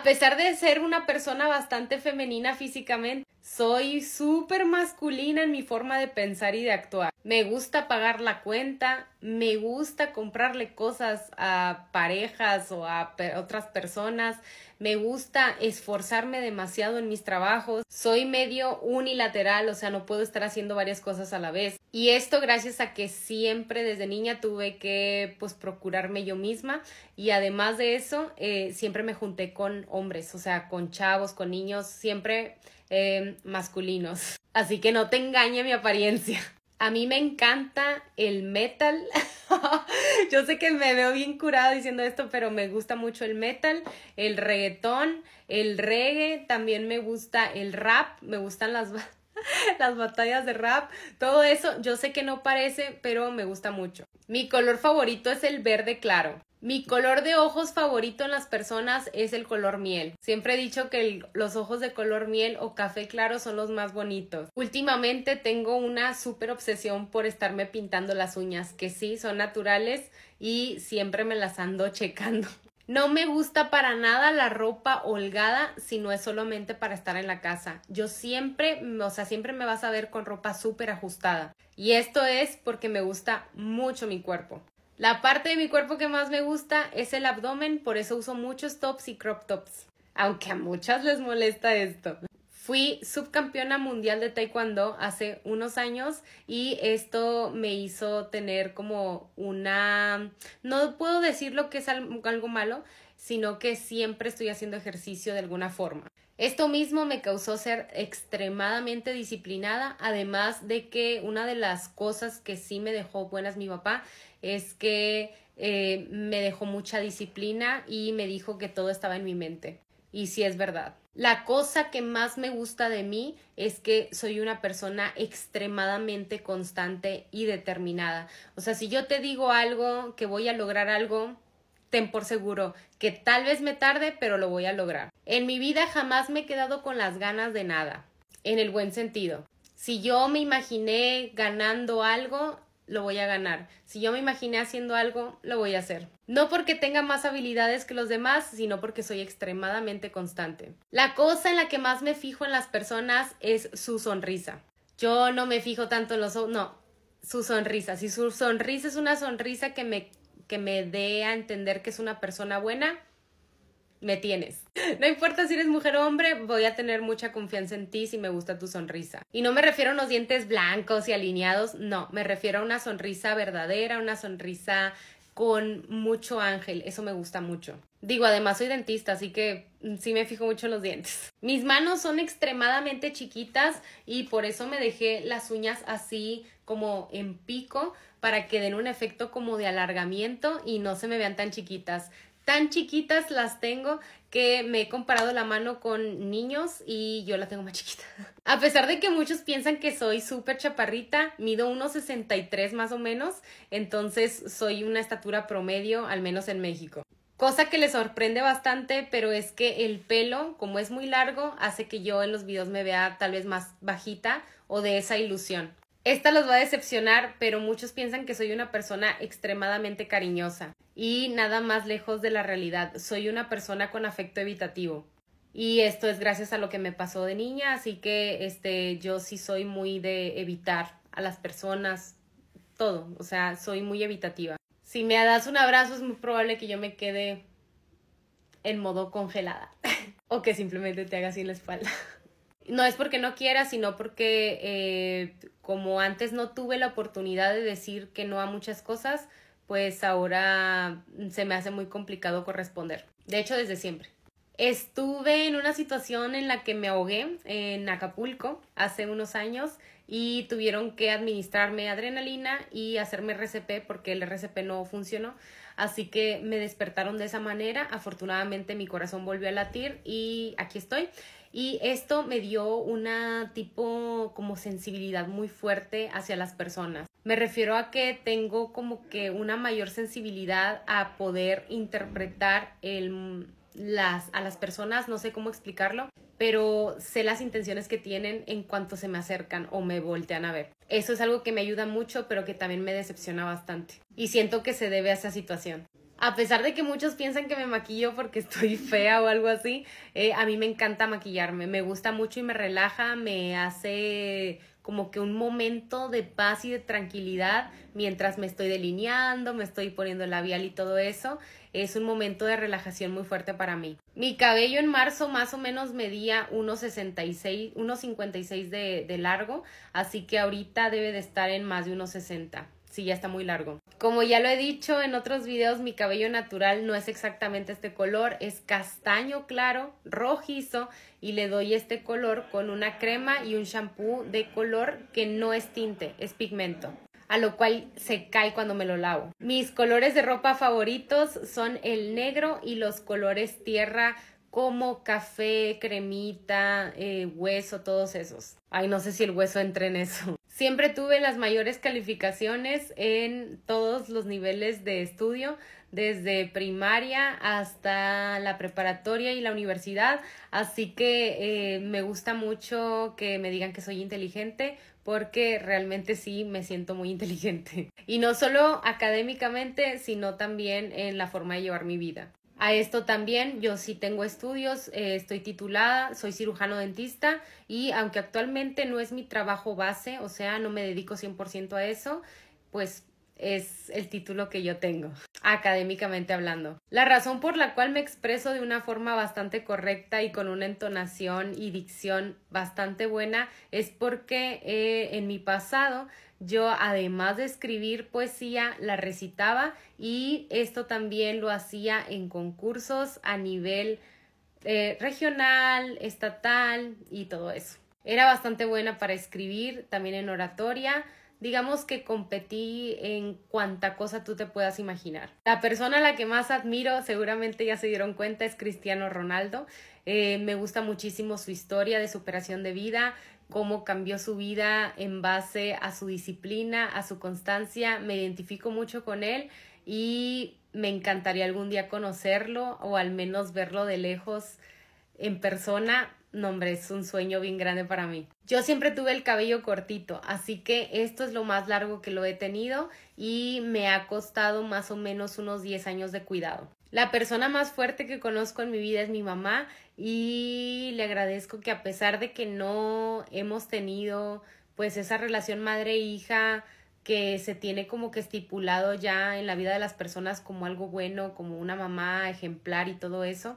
A pesar de ser una persona bastante femenina físicamente, soy súper masculina en mi forma de pensar y de actuar. Me gusta pagar la cuenta, me gusta comprarle cosas a parejas o a otras personas, me gusta esforzarme demasiado en mis trabajos, soy medio unilateral, o sea, no puedo estar haciendo varias cosas a la vez. Y esto gracias a que siempre desde niña tuve que pues, procurarme yo misma y además de eso eh, siempre me junté con hombres, o sea, con chavos, con niños, siempre eh, masculinos. Así que no te engañe mi apariencia. A mí me encanta el metal. Yo sé que me veo bien curado diciendo esto, pero me gusta mucho el metal, el reggaetón, el reggae, también me gusta el rap, me gustan las las batallas de rap, todo eso, yo sé que no parece, pero me gusta mucho. Mi color favorito es el verde claro. Mi color de ojos favorito en las personas es el color miel. Siempre he dicho que los ojos de color miel o café claro son los más bonitos. Últimamente tengo una súper obsesión por estarme pintando las uñas, que sí, son naturales y siempre me las ando checando. No me gusta para nada la ropa holgada si no es solamente para estar en la casa. Yo siempre, o sea, siempre me vas a ver con ropa súper ajustada. Y esto es porque me gusta mucho mi cuerpo. La parte de mi cuerpo que más me gusta es el abdomen, por eso uso muchos tops y crop tops, aunque a muchas les molesta esto. Fui subcampeona mundial de taekwondo hace unos años y esto me hizo tener como una... No puedo decir lo que es algo malo, sino que siempre estoy haciendo ejercicio de alguna forma. Esto mismo me causó ser extremadamente disciplinada, además de que una de las cosas que sí me dejó buenas mi papá es que eh, me dejó mucha disciplina y me dijo que todo estaba en mi mente. Y sí es verdad. La cosa que más me gusta de mí es que soy una persona extremadamente constante y determinada. O sea, si yo te digo algo, que voy a lograr algo, ten por seguro que tal vez me tarde, pero lo voy a lograr. En mi vida jamás me he quedado con las ganas de nada, en el buen sentido. Si yo me imaginé ganando algo, lo voy a ganar. Si yo me imaginé haciendo algo, lo voy a hacer. No porque tenga más habilidades que los demás, sino porque soy extremadamente constante. La cosa en la que más me fijo en las personas es su sonrisa. Yo no me fijo tanto en los... No, su sonrisa. Si su sonrisa es una sonrisa que me que me dé a entender que es una persona buena, me tienes. No importa si eres mujer o hombre, voy a tener mucha confianza en ti si me gusta tu sonrisa. Y no me refiero a unos dientes blancos y alineados, no, me refiero a una sonrisa verdadera, una sonrisa con mucho ángel, eso me gusta mucho. Digo, además soy dentista, así que mm, sí me fijo mucho en los dientes. Mis manos son extremadamente chiquitas y por eso me dejé las uñas así como en pico para que den un efecto como de alargamiento y no se me vean tan chiquitas. Tan chiquitas las tengo que me he comparado la mano con niños y yo la tengo más chiquita. A pesar de que muchos piensan que soy súper chaparrita, mido 1,63 más o menos, entonces soy una estatura promedio, al menos en México. Cosa que le sorprende bastante, pero es que el pelo, como es muy largo, hace que yo en los videos me vea tal vez más bajita o de esa ilusión. Esta los va a decepcionar, pero muchos piensan que soy una persona extremadamente cariñosa y nada más lejos de la realidad. Soy una persona con afecto evitativo. Y esto es gracias a lo que me pasó de niña, así que este yo sí soy muy de evitar a las personas todo, o sea, soy muy evitativa si me das un abrazo es muy probable que yo me quede en modo congelada o que simplemente te haga así la espalda. No es porque no quiera, sino porque eh, como antes no tuve la oportunidad de decir que no a muchas cosas, pues ahora se me hace muy complicado corresponder. De hecho, desde siempre. Estuve en una situación en la que me ahogué en Acapulco hace unos años y tuvieron que administrarme adrenalina y hacerme RCP porque el RCP no funcionó. Así que me despertaron de esa manera. Afortunadamente mi corazón volvió a latir y aquí estoy. Y esto me dio una tipo como sensibilidad muy fuerte hacia las personas. Me refiero a que tengo como que una mayor sensibilidad a poder interpretar el las, a las personas, no sé cómo explicarlo, pero sé las intenciones que tienen en cuanto se me acercan o me voltean a ver. Eso es algo que me ayuda mucho, pero que también me decepciona bastante. Y siento que se debe a esa situación. A pesar de que muchos piensan que me maquillo porque estoy fea o algo así, eh, a mí me encanta maquillarme, me gusta mucho y me relaja, me hace como que un momento de paz y de tranquilidad mientras me estoy delineando, me estoy poniendo el labial y todo eso. Es un momento de relajación muy fuerte para mí. Mi cabello en marzo más o menos medía 1,56 de, de largo, así que ahorita debe de estar en más de 1,60 si ya está muy largo. Como ya lo he dicho en otros videos, mi cabello natural no es exactamente este color, es castaño claro, rojizo y le doy este color con una crema y un shampoo de color que no es tinte, es pigmento a lo cual se cae cuando me lo lavo. Mis colores de ropa favoritos son el negro y los colores tierra como café, cremita, eh, hueso, todos esos. Ay, no sé si el hueso entra en eso. Siempre tuve las mayores calificaciones en todos los niveles de estudio, desde primaria hasta la preparatoria y la universidad, así que eh, me gusta mucho que me digan que soy inteligente porque realmente sí me siento muy inteligente. Y no solo académicamente, sino también en la forma de llevar mi vida. A esto también yo sí tengo estudios, eh, estoy titulada, soy cirujano dentista y aunque actualmente no es mi trabajo base, o sea, no me dedico 100% a eso, pues es el título que yo tengo, académicamente hablando. La razón por la cual me expreso de una forma bastante correcta y con una entonación y dicción bastante buena es porque eh, en mi pasado yo además de escribir poesía la recitaba y esto también lo hacía en concursos a nivel eh, regional, estatal y todo eso. Era bastante buena para escribir, también en oratoria, digamos que competí en cuanta cosa tú te puedas imaginar. La persona a la que más admiro, seguramente ya se dieron cuenta, es Cristiano Ronaldo. Eh, me gusta muchísimo su historia de superación de vida, cómo cambió su vida en base a su disciplina, a su constancia. Me identifico mucho con él y me encantaría algún día conocerlo o al menos verlo de lejos en persona no, hombre, es un sueño bien grande para mí. Yo siempre tuve el cabello cortito, así que esto es lo más largo que lo he tenido y me ha costado más o menos unos 10 años de cuidado. La persona más fuerte que conozco en mi vida es mi mamá y le agradezco que a pesar de que no hemos tenido pues esa relación madre-hija que se tiene como que estipulado ya en la vida de las personas como algo bueno, como una mamá ejemplar y todo eso,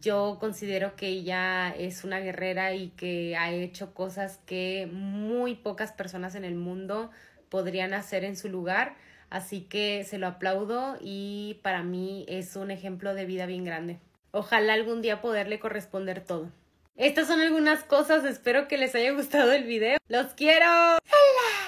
yo considero que ella es una guerrera y que ha hecho cosas que muy pocas personas en el mundo podrían hacer en su lugar. Así que se lo aplaudo y para mí es un ejemplo de vida bien grande. Ojalá algún día poderle corresponder todo. Estas son algunas cosas, espero que les haya gustado el video. ¡Los quiero! ¡Hola!